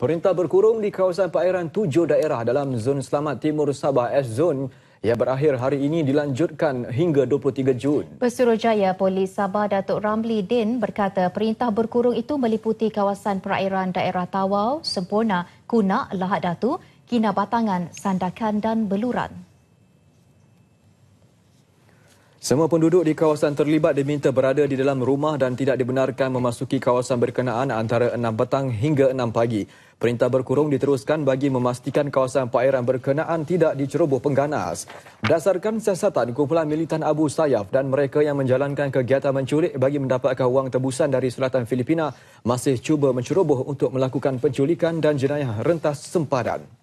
Perintah berkurung di kawasan perairan tujuh daerah dalam Zon Selamat Timur Sabah S-Zone yang berakhir hari ini dilanjutkan hingga 23 Jun. Pesuruhjaya Polis Sabah Datuk Ramli Din berkata perintah berkurung itu meliputi kawasan perairan daerah Tawau, Sempurna, Kunak, Lahad Datu, Kinabatangan, Sandakan dan Beluran. Semua penduduk di kawasan terlibat diminta berada di dalam rumah dan tidak dibenarkan memasuki kawasan berkenaan antara 6 petang hingga 6 pagi. Perintah berkurung diteruskan bagi memastikan kawasan perairan berkenaan tidak diceroboh pengganas. Berdasarkan siasatan kumpulan militan Abu Sayyaf dan mereka yang menjalankan kegiatan menculik bagi mendapatkan wang tebusan dari selatan Filipina masih cuba menceroboh untuk melakukan penculikan dan jenayah rentas sempadan.